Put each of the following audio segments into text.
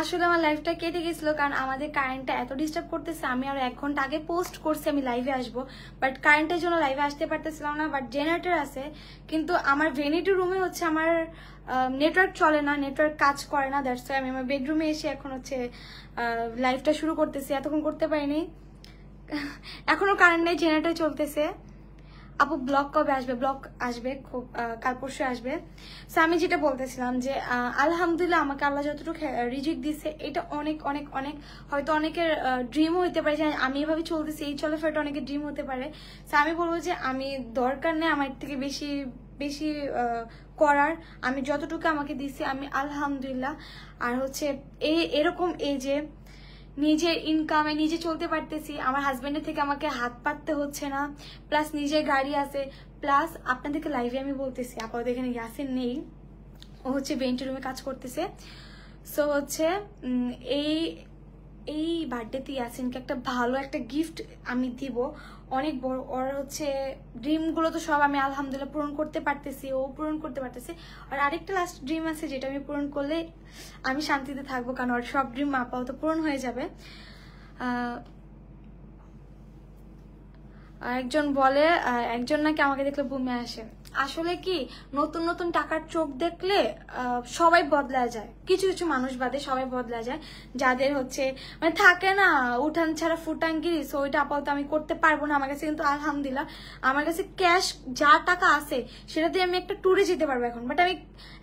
আসলে আমার লাইফটা কেটে গেছিল কারণ আমাদের কারেন্টটা এত ডিস্টার্ব করতেছে আমি আর এক ঘন্টা আগে পোস্ট করছি আমি লাইভে আসবো বাট কারেন্টের জন্য লাইভে আসতে পারতেছিলাম না বাট জেনারেটর আছে কিন্তু আমার ভেনিটি রুমে হচ্ছে আমার নেটওয়ার্ক চলে না নেটওয়ার্ক কাজ করে না দ্যাটস আমি আমার বেডরুমে এসে এখন হচ্ছে লাইভটা শুরু করতেছি এতক্ষণ করতে পারিনি এখনও কারেন্ট নেই জেনারেটর চলতেছে আপু ব্লক কবে আসবে ব্লক আসবে খুব কাল পরশু আসবে সো আমি যেটা বলতেছিলাম যে আলহামদুলিল্লাহ আমাকে আল্লাহ যতটুকু রিজিক দিছে এটা অনেক অনেক অনেক হয়তো অনেকের ড্রিম হইতে পারে যে আমি এভাবে চলতেছি এই চলে চলাফেরাটা অনেকের ড্রিম হতে পারে সো আমি বলবো যে আমি দরকার নেই আমার থেকে বেশি বেশি করার আমি যতটুকু আমাকে দিছি আমি আলহামদুলিল্লাহ আর হচ্ছে এই এরকম এই যে নিজের ইনকামে নিজে চলতে পারতেছি আমার হাজব্যান্ডের থেকে আমাকে হাত পাততে হচ্ছে না প্লাস নিজের গাড়ি আছে প্লাস আপনাদেরকে লাইভে আমি বলতেছি আপাতত এখানে ইয়াসিন নেই ও হচ্ছে বেঞ্চ রুমে কাজ করতেছে সো হচ্ছে এই এই বার্থডেতে ইয়াসিনকে একটা ভালো একটা গিফট আমি দিব অনেক বড় ওর হচ্ছে ড্রিমগুলো তো সব আমি আলহামদুলিল্লাহ পূরণ করতে পারতেছি ও পূরণ করতে পারতেছি আর আরেকটা লাস্ট ড্রিম আছে যেটা আমি পূরণ করলে আমি শান্তিতে থাকবো কারণ ওর সব ড্রিম আপাও তো পূরণ হয়ে যাবে একজন বলে একজন নাকি আমাকে দেখলে বুমে আসে আসলে কি নতুন নতুন টাকার চোখ দেখলে সবাই বদলা যায় কিছু কিছু মানুষ বাদে সবাই বদলা যায় যাদের হচ্ছে মানে থাকে না উঠান ছাড়া ফুটাঙ্গিরি সো ওইটা আপাতত আমি করতে পারবো না আমার কাছে কিন্তু আলহামদুলিল্লাহ আমার কাছে ক্যাশ যা টাকা আছে সেটা দিয়ে আমি একটা ট্যুরে যেতে পারবো এখন বাট আমি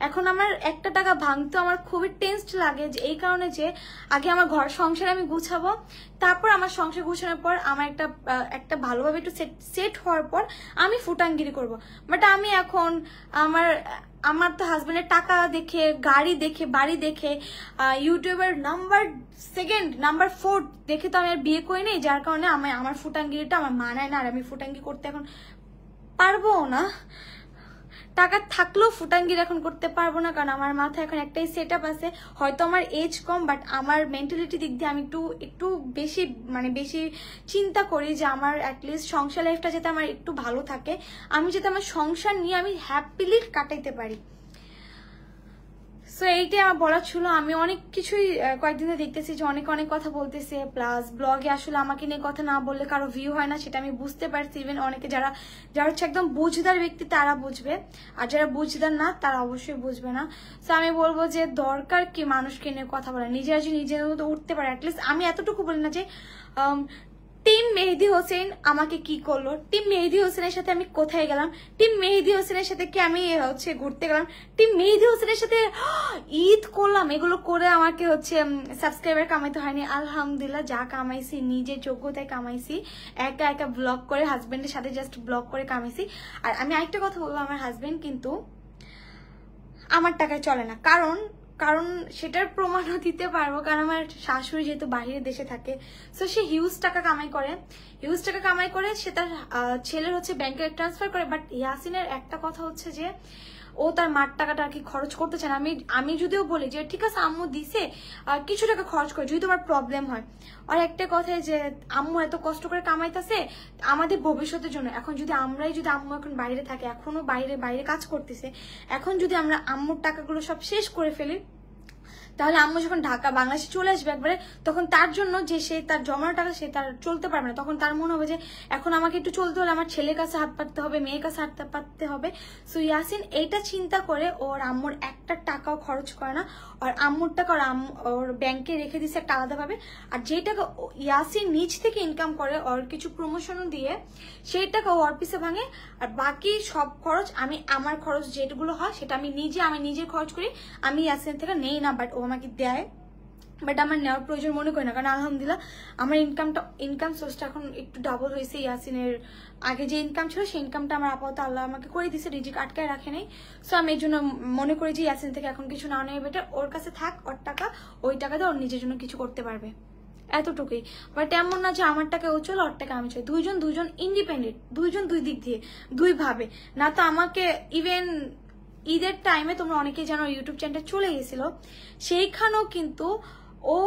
এখন আমার একটা টাকা ভাঙতে আমার খুবই টেন্সড লাগে যে এই কারণে যে আগে আমার ঘর সংসারে আমি গুছাবো তারপর আমার সংসার গুছানোর পর আমার একটা একটা ভালোভাবে একটু সেট সেট হওয়ার পর আমি ফুটাঙ্গিরি করব বাট আমি এখন আমার আমার তো হাজব্যান্ডের টাকা দেখে গাড়ি দেখে বাড়ি দেখে ইউটিউবের নাম্বার সেকেন্ড নাম্বার ফোর দেখে তো আমি আর বিয়ে করি নেই যার কারণে আমি আমার ফুটাঙ্গিটা আমার মানায় না আর আমি ফুটাঙ্গি করতে এখন পারবো না টাকা থাকলেও ফুটাঙ্গির এখন করতে পারবো না কারণ আমার মাথায় এখন একটাই সেট আছে হয়তো আমার এজ কম বাট আমার মেন্টালিটি দিক দিয়ে আমি একটু একটু বেশি মানে বেশি চিন্তা করি যে আমার অ্যাটলিস্ট সংসার লাইফটা যাতে আমার একটু ভালো থাকে আমি যাতে আমার সংসার নিয়ে আমি হ্যাপিলি কাটাইতে পারি সো এইটা বলার ছিল আমি অনেক কিছুই কয়েকদিন ধরে দেখতেছি যে অনেক অনেক কথা বলতেছে প্লাস ব্লগে আসলে আমাকে নিয়ে কথা না বললে কারো ভিউ হয় না সেটা আমি বুঝতে পারছি ইভেন অনেকে যারা যারা হচ্ছে একদম বুঝদার ব্যক্তি তারা বুঝবে আর যারা বুঝদার না তারা অবশ্যই বুঝবে না সো আমি বলবো যে দরকার কি মানুষকে নিয়ে কথা বলা নিজে আজ নিজের মতো উঠতে পারে অ্যাটলিস্ট আমি এতটুকু বলি না যে টিম মেহেদি হোসেন আমাকে কি করলো টিম মেহেদি হোসেনের সাথে আমি কোথায় গেলাম টিম মেহেদি হোসেনের সাথে কি আমি হচ্ছে ঘুরতে গেলাম টিম মেহেদি হোসেনের সাথে ঈদ করলাম এগুলো করে আমাকে হচ্ছে সাবস্ক্রাইবার কামাইতে হয়নি আলহামদুলিল্লাহ যা কামাইছি নিজে যোগ্যতায় কামাইছি একা একা ব্লগ করে হাজব্যান্ডের সাথে জাস্ট ব্লগ করে কামাইছি আর আমি আরেকটা কথা বলবো আমার হাজব্যান্ড কিন্তু আমার টাকায় চলে না কারণ কারণ সেটার প্রমাণও দিতে পারবো কারণ আমার শাশুড়ি যেহেতু বাইরের দেশে থাকে সো সে হিউজ টাকা কামাই করে হিউজ টাকা কামাই করে সে তার ছেলের হচ্ছে ব্যাংকে ট্রান্সফার করে বাট ইয়াসিনের একটা কথা হচ্ছে যে ও তার মার টাকাটা আর কি খরচ করতে চায় না আমি আমি যদিও বলি যে ঠিক আছে আম্মু দিছে কিছু টাকা খরচ করে যদি তোমার প্রবলেম হয় আর একটা কথা যে আম্মু এত কষ্ট করে কামাইতেছে আমাদের ভবিষ্যতের জন্য এখন যদি আমরাই যদি আম্মু এখন বাইরে থাকে এখনো বাইরে বাইরে কাজ করতেছে এখন যদি আমরা আম্মুর টাকাগুলো সব শেষ করে ফেলি তাহলে আম্মু যখন ঢাকা বাংলাদেশে চলে আসবে একবারে তখন তার জন্য যে সে তার জমানো টাকা সে তার চলতে পারবে না তখন তার মনে হবে যে এখন আমাকে একটু চলতে হলে আমার ছেলের কাছে হাত পাততে হবে মেয়ের কাছে হাত পাততে হবে সো ইয়াসিন এইটা চিন্তা করে ওর আম্মুর একটা টাকাও খরচ করে না আর আম্মুর টাকা ওর ওর ব্যাংকে রেখে দিছে একটা আলাদাভাবে আর যেই টাকা ইয়াসিন নিচ থেকে ইনকাম করে ওর কিছু প্রমোশনও দিয়ে সেই টাকা ও অফিসে ভাঙে আর বাকি সব খরচ আমি আমার খরচ যেগুলো হয় সেটা আমি নিজে আমি নিজে খরচ করি আমি ইয়াসিন থেকে নেই না বাট ও আমাকে দেয় বাট আমার নেওয়ার প্রয়োজন মনে করি না কারণ আলহামদুলিল্লাহ আমার ইনকামটা ইনকাম সোর্সটা এখন একটু ডাবল হয়েছে ইয়াসিনের আগে যে ইনকাম ছিল সেই ইনকামটা আমার আপাতত আল্লাহ আমাকে করে দিয়েছে রিজিক আটকায় রাখে নাই সো আমি এই জন্য মনে করি যে ইয়াসিন থেকে এখন কিছু না নেওয়া বেটার ওর কাছে থাক ওর টাকা ওই টাকা দিয়ে ওর নিজের জন্য কিছু করতে পারবে এতটুকুই বাট এমন না যে আমার টাকা ও চলো ওর টাকা আমি চাই দুইজন দুইজন ইন্ডিপেন্ডেন্ট দুইজন দুই দিক দিয়ে দুই ভাবে না তো আমাকে ইভেন ঈদের টাইমে তোমরা অনেকে জানো ইউটিউব চ্যানেলটা চলে গেছিল সেইখানেও কিন্তু ও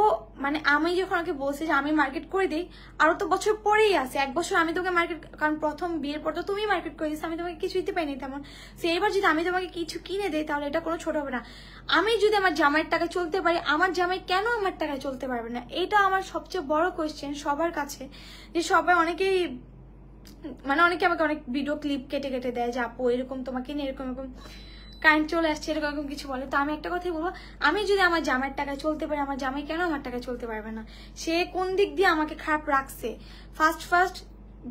মানে আমি যখন ওকে বলছি যে আমি মার্কেট করে দিই আরো তো বছর পরেই আছে এক বছর আমি তোকে মার্কেট কারণ প্রথম বিয়ের পর তো তুমি মার্কেট করে দিস আমি তোমাকে কিছু দিতে পাইনি তেমন সে এবার যদি আমি তোমাকে কিছু কিনে দিই তাহলে এটা কোনো ছোট হবে না আমি যদি আমার জামাইয়ের টাকা চলতে পারি আমার জামাই কেন আমার টাকায় চলতে পারবে না এটা আমার সবচেয়ে বড় কোয়েশ্চেন সবার কাছে যে সবাই অনেকেই মানে অনেকে আমাকে অনেক ভিডিও ক্লিপ কেটে কেটে দেয় যে আপু এরকম তোমাকে নিয়ে এরকম এরকম কারেন্ট চলে আসছে এরকম কিছু বলে তো আমি একটা কথাই বলবো আমি যদি আমার জামাইয়ের টাকায় চলতে পারি আমার জামাই কেন আমার টাকায় চলতে পারবে না সে কোন দিক দিয়ে আমাকে খারাপ রাখছে ফার্স্ট ফার্স্ট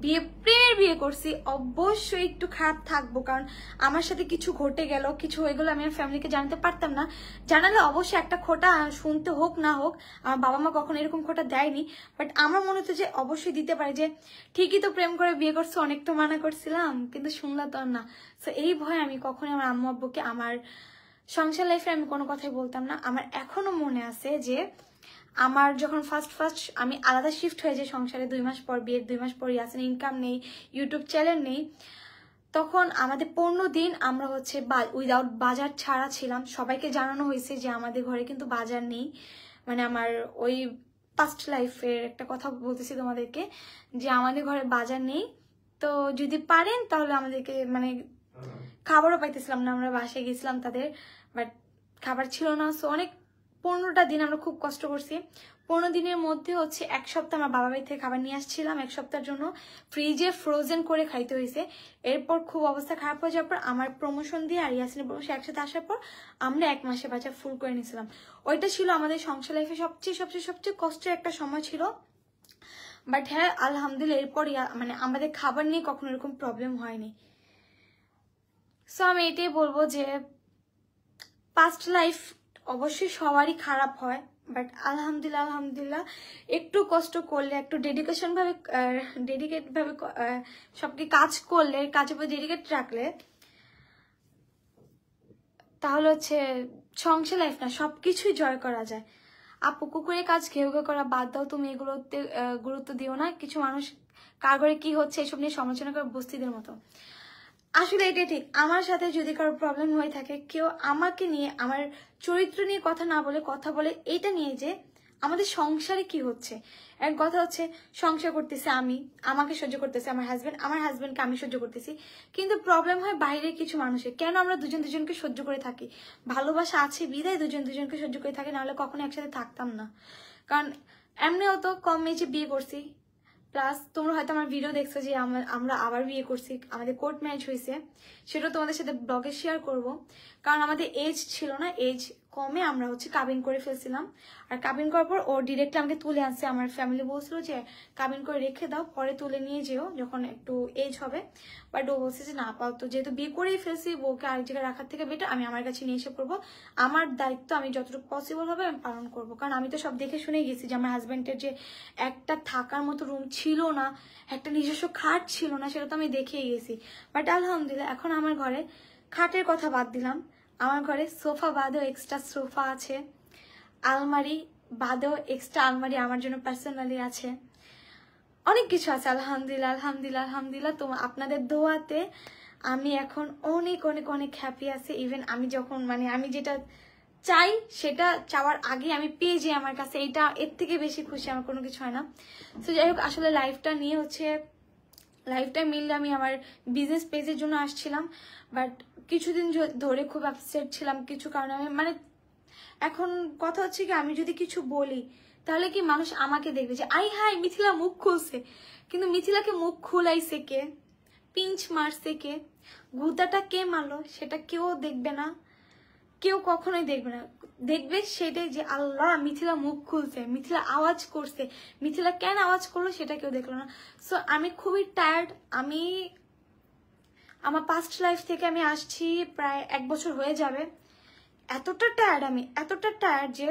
বিয়ে প্রেমের বিয়ে করছি অবশ্যই একটু খারাপ থাকবো কারণ আমার সাথে কিছু ঘটে গেল কিছু হয়ে গেলো আমি আমার ফ্যামিলিকে জানতে পারতাম না জানালে অবশ্যই একটা খোটা শুনতে হোক না হোক আমার বাবা মা কখনো এরকম খোটা দেয়নি বাট আমার মনে হতো যে অবশ্যই দিতে পারে যে ঠিকই তো প্রেম করে বিয়ে করছো অনেক তো মানা করছিলাম কিন্তু শুনলা তো না সো এই ভয়ে আমি কখনই আমার আম্মু আব্বুকে আমার সংসার লাইফে আমি কোনো কথাই বলতাম না আমার এখনো মনে আছে যে আমার যখন ফার্স্ট ফার্স্ট আমি আলাদা শিফট হয়ে যাই সংসারে দুই মাস পর বিয়ের দুই মাস পর ইয়াসেন ইনকাম নেই ইউটিউব চ্যানেল নেই তখন আমাদের পনেরো দিন আমরা হচ্ছে উইদাউট বাজার ছাড়া ছিলাম সবাইকে জানানো হয়েছে যে আমাদের ঘরে কিন্তু বাজার নেই মানে আমার ওই পাস্ট লাইফের একটা কথা বলতেছি তোমাদেরকে যে আমাদের ঘরে বাজার নেই তো যদি পারেন তাহলে আমাদেরকে মানে হ্যাঁ। খাবারও পাইতেছিলাম না আমরা বাসায় গেছিলাম তাদের বাট খাবার ছিল না সো অনেক পনেরোটা দিন আমরা খুব কষ্ট করছি পনেরো দিনের মধ্যে হচ্ছে এক সপ্তাহ আমার বাবা বাড়ি থেকে খাবার নিয়ে আসছিলাম এক সপ্তাহের জন্য ফ্রিজে ফ্রোজেন করে খাইতে হয়েছে এরপর খুব অবস্থা খারাপ হয়ে যাওয়ার পর আমার প্রমোশন দিয়ে আর ইয়াসিনের প্রমোশন একসাথে আসার পর আমরা এক মাসে বাজার ফুল করে নিয়েছিলাম ওইটা ছিল আমাদের সংসার লাইফে সবচেয়ে সবচেয়ে সবচেয়ে কষ্টের একটা সময় ছিল বাট হ্যাঁ আলহামদুলিল্লাহ এরপর মানে আমাদের খাবার নিয়ে কখনো এরকম প্রবলেম হয়নি সো আমি এটাই বলবো যে পাস্ট লাইফ অবশ্যই সবারই খারাপ হয় বাট আলহামদুলিল্লাহ আলহামদুলিল্লাহ একটু কষ্ট করলে একটু ডেডিকেশনভাবে ডেডিকেটভাবে সবকে কাজ করলে কাজের উপর ডেডিকেট রাখলে তাহলে হচ্ছে সংসার লাইফ না সব কিছুই জয় করা যায় আপু কুকুরের কাজ ঘেউ ঘেউ করা বাদ দাও তুমি এগুলোতে গুরুত্ব দিও না কিছু মানুষ কার ঘরে কি হচ্ছে এসব নিয়ে সমালোচনা করে বস্তিদের মতো আসলে এটা ঠিক আমার সাথে যদি কারো প্রবলেম হয়ে থাকে কেউ আমাকে নিয়ে আমার চরিত্র নিয়ে কথা না বলে কথা বলে এটা নিয়ে যে আমাদের সংসারে কি হচ্ছে এক কথা হচ্ছে সংসার করতেছে আমি আমাকে সহ্য করতেছে আমার হাজব্যান্ড আমার হাজব্যান্ডকে আমি সহ্য করতেছি কিন্তু প্রবলেম হয় বাইরে কিছু মানুষের কেন আমরা দুজন দুজনকে সহ্য করে থাকি ভালোবাসা আছে বিদায় দুজন দুজনকে সহ্য করে থাকি নাহলে কখনো একসাথে থাকতাম না কারণ এমনিও তো কম যে বিয়ে করছি প্লাস তোমরা হয়তো আমার ভিডিও দেখছো যে আমরা আবার বিয়ে করছি আমাদের কোর্ট ম্যাচ হয়েছে সেটা তোমাদের সাথে ব্লগে শেয়ার করব কারণ আমাদের এজ ছিল না এজ কমে আমরা হচ্ছে কাবিন করে ফেলছিলাম আর কাবিন করার পর ও ডিরেক্টলি আমাকে তুলে আনছে আমার ফ্যামিলি বলছিল যে কাবিন করে রেখে দাও পরে তুলে নিয়ে যেও যখন একটু এজ হবে বাট ও বলছে যে না পাও তো যেহেতু বিয়ে করেই ফেলছি বউকে আরেক জায়গায় রাখার থেকে বেটার আমি আমার কাছে নিয়ে এসে পড়বো আমার দায়িত্ব আমি যতটুকু পসিবল হবে আমি পালন করবো কারণ আমি তো সব দেখে শুনেই গেছি যে আমার হাজব্যান্ডের যে একটা থাকার মতো রুম ছিল না একটা নিজস্ব খাট ছিল না সেটা তো আমি দেখেই গেছি বাট আলহামদুলিল্লাহ এখন আমার ঘরে খাটের কথা বাদ দিলাম আমার ঘরে সোফা বাদেও এক্সট্রা সোফা আছে আলমারি বাদেও এক্সট্রা আলমারি আমার জন্য পার্সোনালি আছে অনেক কিছু আছে আলহামদুলিল্লাহ আলহামদুলিল্লাহ আলহামদুলিল্লাহ তো আপনাদের দোয়াতে আমি এখন অনেক অনেক অনেক হ্যাপি আছি ইভেন আমি যখন মানে আমি যেটা চাই সেটা চাওয়ার আগে আমি পেয়ে যাই আমার কাছে এটা এর থেকে বেশি খুশি আমার কোনো কিছু হয় না তো যাই হোক আসলে লাইফটা নিয়ে হচ্ছে লাইফটা মিললে আমি আমার বিজনেস পেজের জন্য আসছিলাম বাট কিছুদিন ধরে খুব আপসেট ছিলাম কিছু কারণে আমি মানে এখন কথা হচ্ছে কি আমি যদি কিছু বলি তাহলে কি মানুষ আমাকে দেখবে যে আই হাই মিথিলা মুখ খুলছে কিন্তু মিথিলাকে মুখ খুলাইছে কে পিঞ্চ মারছে কে গুদাটা কে মারলো সেটা কেউ দেখবে না কেউ কখনোই দেখবে না দেখবে সেটাই যে আল্লাহ মিথিলা মুখ খুলছে মিথিলা আওয়াজ করছে মিথিলা কেন আওয়াজ করলো সেটা কেউ দেখলো না সো আমি খুবই টায়ার্ড আমি আমার পাস্ট লাইফ থেকে আমি আসছি প্রায় এক বছর হয়ে যাবে এতটা টায়ার্ড আমি এতটা টায়ার্ড যে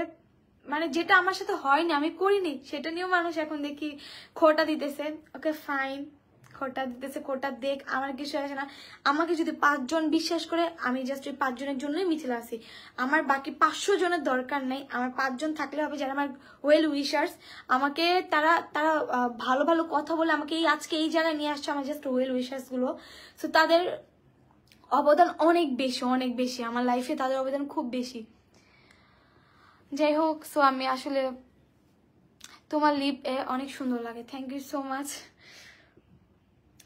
মানে যেটা আমার সাথে হয়নি আমি করিনি সেটা নিয়েও মানুষ এখন দেখি খোটা দিতেছে ওকে ফাইন কোটা দিতেছে কোটা দেখ আমার কিছু আসে না আমাকে যদি পাঁচজন বিশ্বাস করে আমি জাস্ট ওই পাঁচজনের জন্যই মিছিল আসি আমার বাকি পাঁচশো জনের দরকার নেই আমার পাঁচজন থাকলে হবে যারা আমার ওয়েল উইশার্স আমাকে তারা তারা ভালো ভালো কথা বলে আমাকে এই আজকে এই জায়গায় নিয়ে আসছে আমার জাস্ট ওয়েল উইশার্সগুলো সো তাদের অবদান অনেক বেশি অনেক বেশি আমার লাইফে তাদের অবদান খুব বেশি যাই হোক সো আমি আসলে তোমার লিপ অনেক সুন্দর লাগে থ্যাংক ইউ সো মাচ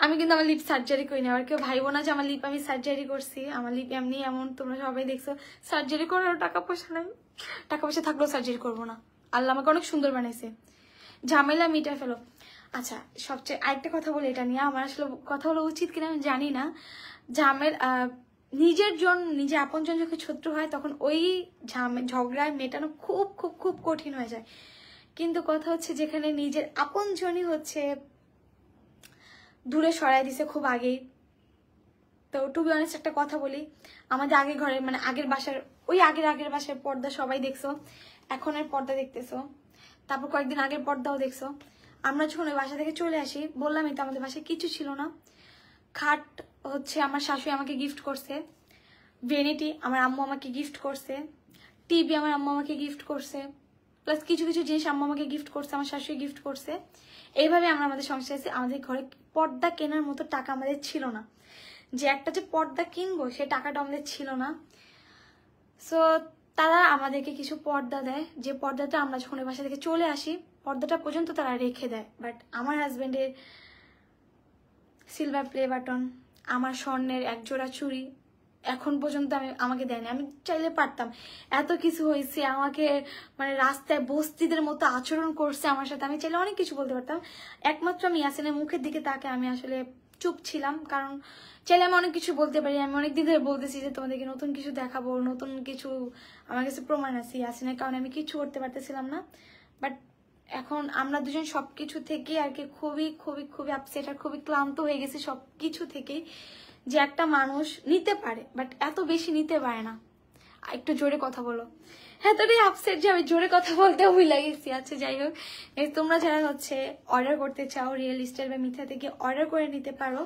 আমি কিন্তু আমার লিপ সার্জারি করি না আবার কেউ ভাইবো না যে আমার লিপ আমি সার্জারি করছি আমার লিপ এমনি এমন তোমরা সবাই দেখছো সার্জারি করার টাকা পয়সা নাই টাকা পয়সা থাকলেও সার্জারি করবো না আল্লাহ আমাকে অনেক সুন্দর বানাইছে ঝামেলা মিটা ফেলো আচ্ছা সবচেয়ে আরেকটা কথা বলে এটা নিয়ে আমার আসলে কথা বলা উচিত কিনা আমি জানি না ঝামেল নিজের জন নিজে আপনজন যখন ছোট্ট হয় তখন ওই ঝামে ঝগড়ায় মেটানো খুব খুব খুব কঠিন হয়ে যায় কিন্তু কথা হচ্ছে যেখানে নিজের আপনজনই হচ্ছে দূরে সরাই দিছে খুব আগেই তো টু বি অনেস্ট একটা কথা বলি আমাদের আগের ঘরের মানে আগের বাসার ওই আগের আগের বাসার পর্দা সবাই দেখছো এখন এর পর্দা দেখতেছো তারপর কয়েকদিন আগের পর্দাও দেখছো আমরা যখন ওই বাসা থেকে চলে আসি বললামই তো আমাদের বাসায় কিছু ছিল না খাট হচ্ছে আমার শাশুড়ি আমাকে গিফট করছে ভেনিটি আমার আম্মু আমাকে গিফট করছে টিভি আমার আম্মু আমাকে গিফট করছে প্লাস কিছু কিছু জিনিস আম্মা আমাকে গিফট করছে আমার শাশুড়ি গিফট করছে এইভাবে আমরা আমাদের সংসার আছি আমাদের ঘরে পর্দা কেনার মতো টাকা আমাদের ছিল না যে একটা যে পর্দা কিনবো সে টাকাটা আমাদের ছিল না সো তারা আমাদেরকে কিছু পর্দা দেয় যে পর্দাটা আমরা যখন ওই বাসা থেকে চলে আসি পর্দাটা পর্যন্ত তারা রেখে দেয় বাট আমার হাজব্যান্ডের সিলভার প্লে বাটন আমার স্বর্ণের একজোড়া চুড়ি এখন পর্যন্ত আমি আমাকে দেয়নি আমি চাইলে পারতাম এত কিছু হয়েছে আমাকে মানে রাস্তায় বস্তিদের মতো আচরণ করছে আমার সাথে আমি চাইলে অনেক কিছু বলতে পারতাম একমাত্র আমি ইয়াসিনের মুখের দিকে তাকে আমি আসলে চুপ ছিলাম কারণ চাইলে আমি অনেক কিছু বলতে পারি আমি অনেক দিন ধরে বলতেছি যে তোমাদেরকে নতুন কিছু দেখাবো নতুন কিছু আমার কাছে প্রমাণ আছে ইয়াসিনের কারণে আমি কিছু করতে পারতেছিলাম না বাট এখন আমরা দুজন সব কিছু থেকে আর কি খুবই খুবই খুবই আপসেট আর খুবই ক্লান্ত হয়ে গেছি সব কিছু থেকেই যে একটা মানুষ নিতে পারে বাট এত বেশি নিতে পারে না একটু জোরে কথা বলো হ্যাঁ তোটাই আপসেট যে আমি জোরে কথা বলতে ভুলে লাগিয়েছি আচ্ছা যাই হোক তোমরা যারা হচ্ছে অর্ডার করতে চাও রিয়েল স্টাইল বা মিথ্যা থেকে অর্ডার করে নিতে পারো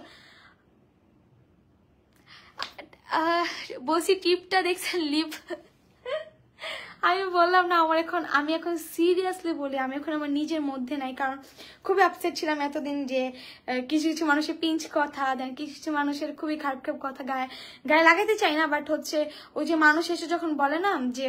বলছি টিপটা দেখছেন লিপ আমি বললাম না আমার এখন আমি এখন সিরিয়াসলি বলি আমি এখন আমার নিজের মধ্যে নাই কারণ খুব আপসেট ছিলাম এতদিন যে কিছু কিছু মানুষের পিঞ্চ কথা দেন কিছু কিছু মানুষের খুবই খারাপ খারাপ কথা গায়ে গায়ে লাগাতে চাই না বাট হচ্ছে ওই যে মানুষ এসে যখন বলে না যে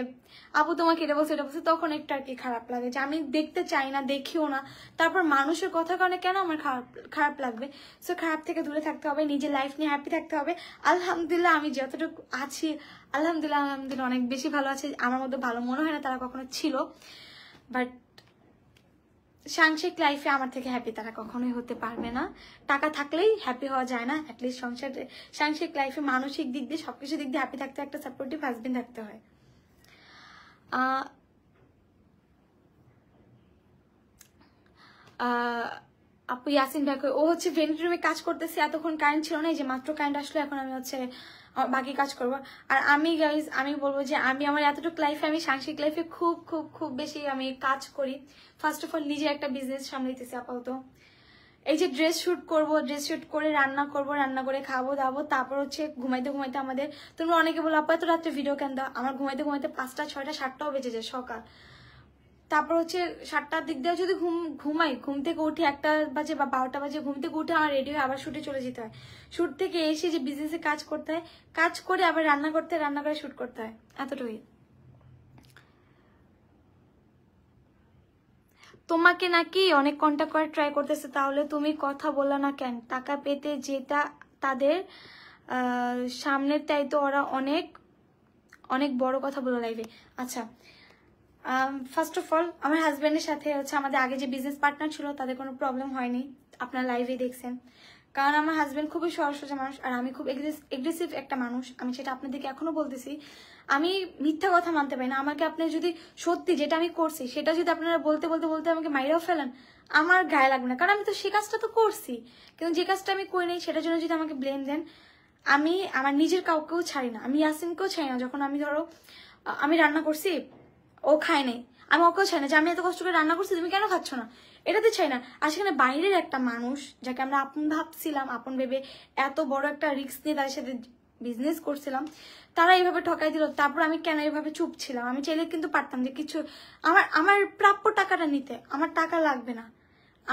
আপু তোমাকে এটা বলছে এটা বলছে তখন একটু আর কি খারাপ লাগে যে আমি দেখতে চাই না দেখিও না তারপর মানুষের কথা কারণে কেন আমার খারাপ খারাপ লাগবে সো খারাপ থেকে দূরে থাকতে হবে নিজের লাইফ নিয়ে হ্যাপি থাকতে হবে আলহামদুলিল্লাহ আমি যতটুকু আছি আলহামদুলিল্লাহ আলহামদুলিল্লাহ অনেক বেশি ভালো আছে আমার মধ্যে ভালো মনে হয় না তারা কখনো ছিল বাট সাংসারিক লাইফে আমার থেকে হ্যাপি তারা কখনোই হতে পারবে না টাকা থাকলেই হ্যাপি হওয়া যায় না অ্যাটলিস্ট সংসার সাংসারিক লাইফে মানসিক দিক দিয়ে সবকিছু দিক দিয়ে হ্যাপি থাকতে একটা সাপোর্টিভ হাজবেন্ড থাকতে হয় আপু ইয়াসিন ভাই ও হচ্ছে ভেন্ট রুমে কাজ করতেছে এতক্ষণ কারেন্ট ছিল না যে মাত্র কারেন্ট আসলো এখন আমি হচ্ছে বাকি কাজ করব আর আমি গাইজ আমি বলবো যে আমি আমার এতটুকু লাইফে আমি সাংসারিক লাইফে খুব খুব খুব বেশি আমি কাজ করি ফার্স্ট অফ অল নিজে একটা বিজনেস সামলাইতেছি আপাতত এই যে ড্রেস শ্যুট করব ড্রেস শ্যুট করে রান্না করব রান্না করে খাবো দাবো তারপর হচ্ছে ঘুমাইতে ঘুমাইতে আমাদের তোমরা অনেকে বলো আপা তো রাত্রে ভিডিও কেন দাও আমার ঘুমাইতে ঘুমাইতে পাঁচটা ছয়টা সাতটাও বেঁচে যায় সকাল তারপর হচ্ছে সাতটার দিক দিয়ে যদি ঘুম ঘুমাই ঘুম থেকে উঠে একটা বাজে বা বারোটা বাজে ঘুম থেকে উঠে আমার রেডি হয়ে আবার শুটে চলে যেতে হয় শুট থেকে এসে যে বিজনেসে কাজ করতে হয় কাজ করে আবার রান্না করতে রান্না করে শুট করতে হয় এতটুকুই তোমাকে নাকি অনেক কন্ট্যাক্ট করে ট্রাই করতেছে তাহলে তুমি কথা বলো না কেন টাকা পেতে যেটা তাদের সামনের তাই তো ওরা অনেক অনেক বড় কথা বলে লাইভে আচ্ছা ফার্স্ট অফ অল আমার হাজব্যান্ডের সাথে হচ্ছে আমাদের আগে যে বিজনেস পার্টনার ছিল তাদের কোনো প্রবলেম হয়নি আপনার লাইভে দেখছেন কারণ আমার হাজব্যান্ড খুবই সরস মানুষ আর আমি খুব এগ্রেসিভ একটা মানুষ আমি সেটা আপনাদেরকে এখনো বলতেছি আমি মিথ্যা কথা মানতে পারি না আমাকে আপনি যদি সত্যি যেটা আমি করছি সেটা যদি আপনারা বলতে বলতে বলতে আমাকে মাইরাও ফেলেন আমার গায়ে লাগবে না কারণ আমি তো সে কাজটা তো করছি কিন্তু যে কাজটা আমি করি নাই সেটার জন্য যদি আমাকে ব্লেম দেন আমি আমার নিজের কাউকেও ছাড়ি না আমি ইয়াসিনকেও ছাড়ি না যখন আমি ধরো আমি রান্না করছি ও খায় নাই আমি ওকেও ছাড়ি না যে আমি এত কষ্ট করে রান্না করছি তুমি কেন খাচ্ছ না এটাতে চাই না আর সেখানে বাইরের একটা মানুষ যাকে আমরা আপন ভাবছিলাম আপন ভেবে এত বড় একটা রিস্ক নিয়ে তাদের সাথে বিজনেস করছিলাম তারা এইভাবে ঠকাই দিল তারপর আমি কেন এইভাবে চুপ ছিলাম আমি চাইলে কিন্তু পারতাম যে কিছু আমার আমার প্রাপ্য টাকাটা নিতে আমার টাকা লাগবে না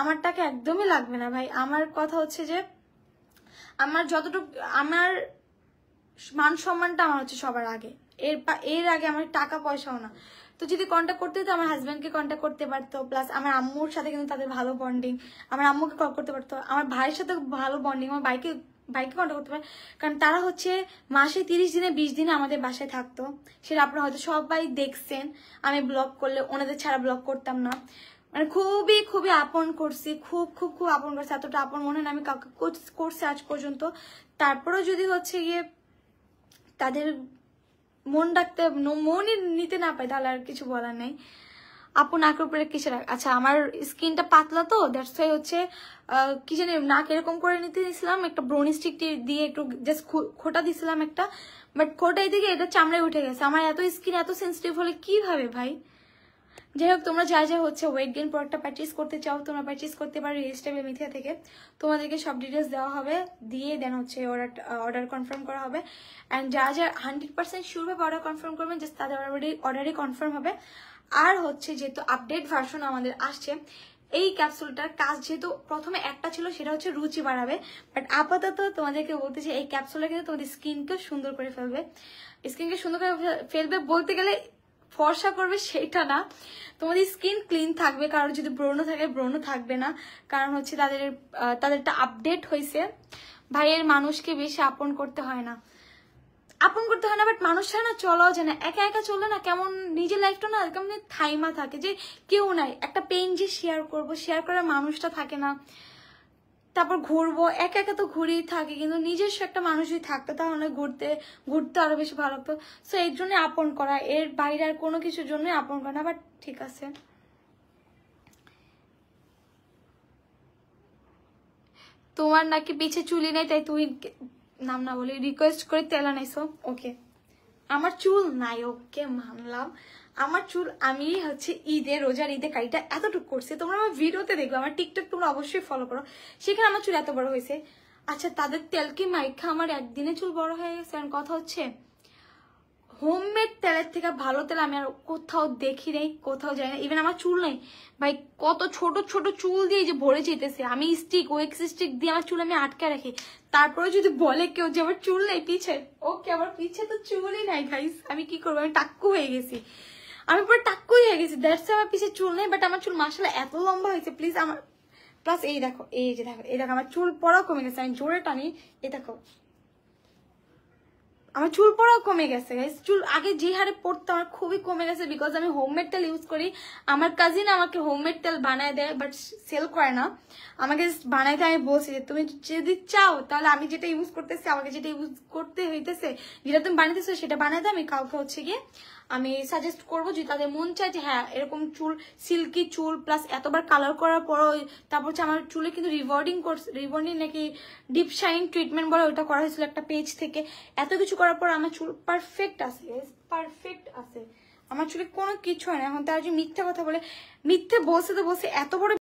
আমার টাকা একদমই লাগবে না ভাই আমার কথা হচ্ছে যে আমার যতটুকু আমার মান সম্মানটা আমার হচ্ছে সবার আগে এর এর আগে আমার টাকা পয়সাও না তো যদি কন্ট্যাক্ট করতে হতো আমার হাজব্যান্ডকে কন্ট্যাক্ট করতে পারতো প্লাস আমার আম্মুর সাথে কিন্তু তাদের ভালো বন্ডিং আমার আম্মুকে কল করতে পারতো আমার ভাইয়ের সাথে ভালো বন্ডিং আমার বাইকে বাইকে কন্ট্যাক্ট করতে পারে কারণ তারা হচ্ছে মাসে তিরিশ দিনে বিশ দিনে আমাদের বাসায় থাকতো সেটা আপনারা হয়তো সবাই দেখছেন আমি ব্লগ করলে ওনাদের ছাড়া ব্লগ করতাম না মানে খুবই খুবই আপন করছি খুব খুব খুব আপন করছি এতটা আপন মনে হয় আমি কাউকে করছি আজ পর্যন্ত তারপরেও যদি হচ্ছে গিয়ে তাদের মন ডাকতে মনে নিতে না পাই তাহলে আর কিছু বলার নেই আপু নাকের উপরে কিসে রাখ আচ্ছা আমার স্কিনটা পাতলা তো দ্যাটস ওয়াই হচ্ছে কি জানি নাক এরকম করে নিতে দিয়েছিলাম একটা ব্রোনিস্টিক দিয়ে একটু জাস্ট খোটা দিয়েছিলাম একটা বাট খোটাই দিকে এটা চামড়ায় উঠে গেছে আমার এত স্কিন এত সেন্সিটিভ হলে কিভাবে ভাই যাই হোক তোমরা যা যা হচ্ছে ওয়েট গেন প্রোডাক্টটা পারচেস করতে চাও তোমরা পারচেস করতে পারো রেজিস্টার মিথিয়া থেকে তোমাদেরকে সব ডিটেলস দেওয়া হবে দিয়ে দেন হচ্ছে অর্ডার অর্ডার কনফার্ম করা হবে অ্যান্ড যা যা হান্ড্রেড পার্সেন্ট শিওরভাবে অর্ডার কনফার্ম করবেন জাস্ট তাদের অলরেডি অর্ডারই কনফার্ম হবে আর হচ্ছে যেহেতু আপডেট ভার্সন আমাদের আসছে এই ক্যাপসুলটার কাজ যেহেতু প্রথমে একটা ছিল সেটা হচ্ছে রুচি বাড়াবে বাট আপাতত তোমাদেরকে বলতে চাই এই ক্যাপসুলটা কিন্তু তোমাদের স্কিনকে সুন্দর করে ফেলবে স্কিনকে সুন্দর করে ফেলবে বলতে গেলে ফর্সা করবে সেটা না তোমাদের স্কিন ক্লিন থাকবে কারণ যদি ব্রণ থাকে ব্রণ থাকবে না কারণ হচ্ছে তাদের তাদেরটা আপডেট হয়েছে ভাইয়ের মানুষকে বেশি আপন করতে হয় না আপন করতে হয় না বাট মানুষটা না চলাও যায় না একা একা চলে না কেমন নিজের লাইফটা না কেমন থাইমা থাকে যে কেউ নাই একটা পেন যে শেয়ার করব শেয়ার করার মানুষটা থাকে না তারপর ঘুরবো একা একা তো ঘুরেই থাকি কিন্তু নিজস্ব একটা মানুষই থাকতো তাহলে মানে ঘুরতে ঘুরতে আরো বেশি ভালো লাগতো সো এর জন্য আপন করা এর বাইরে আর কোনো কিছুর জন্য আপন করা না বাট ঠিক আছে তোমার নাকি পিছে চুলি নেই তাই তুই নাম না বলি রিকোয়েস্ট করে তেলা নাইছো ওকে আমার চুল নাই ওকে মানলাম আমার চুল আমি হচ্ছে ঈদে রোজার ঈদে কারিটা এতটুকু করছে তোমরা আমার ভিডিওতে দেখবো আমার টিকটক তোমরা অবশ্যই ফলো করো সেখানে আমার চুল এত বড় হয়েছে আচ্ছা তাদের তেলকে মাইখা আমার একদিনে চুল বড় হয়ে গেছে কারণ কথা হচ্ছে হোমমেড তেলের থেকে ভালো তেল আমি আর কোথাও দেখি নেই কোথাও যাই না ইভেন আমার চুল নেই ভাই কত ছোট ছোট চুল দিয়ে যে ভরে যেতেছে আমি স্টিক ওয়েক্স স্টিক দিয়ে আমার চুল আমি আটকে রাখি তারপরে যদি বলে কেউ যে আমার চুল নেই পিছে ওকে আমার পিছে তো চুলই নাই ভাইস আমি কি করবো আমি টাক্কু হয়ে গেছি আমি পুরো টাক্কুই হয়ে গেছি দ্যাটস আমার পিছিয়ে চুল নেই বাট আমার চুল মাসালা এত লম্বা হয়েছে প্লিজ আমার প্লাস এই দেখো এই যে দেখো এই দেখো আমার চুল পড়াও কমে গেছে আমি জোরে টানি এই দেখো আমার চুল পড়াও কমে গেছে চুল আগে যে হারে পড়তো আমার খুবই কমে গেছে বিকজ আমি হোমমেড তেল ইউজ করি আমার কাজিন আমাকে হোমমেড তেল বানায় দেয় বাট সেল করে না আমাকে দেয় আমি বলছি যে তুমি যদি চাও তাহলে আমি যেটা ইউজ করতেছি আমাকে যেটা ইউজ করতে হইতেছে যেটা তুমি বানাইতেছো সেটা বানাই দেয় আমি কাউকে হচ্ছে গিয়ে আমি সাজেস্ট করব যে তাদের মন চায় যে হ্যাঁ এরকম চুল সিল্কি চুল প্লাস এতবার কালার করার পরও তারপর হচ্ছে আমার চুলে কিন্তু রিভার্ডিং করছে রিভার্ডিং নাকি ডিপ শাইন ট্রিটমেন্ট বলে ওইটা করা হয়েছিল একটা পেজ থেকে এত কিছু করার পর আমার চুল পারফেক্ট আছে পারফেক্ট আছে আমার চুলে কোনো কিছু হয় না এখন তারা যে মিথ্যে কথা বলে মিথ্যে বসে তো বসে এত বড়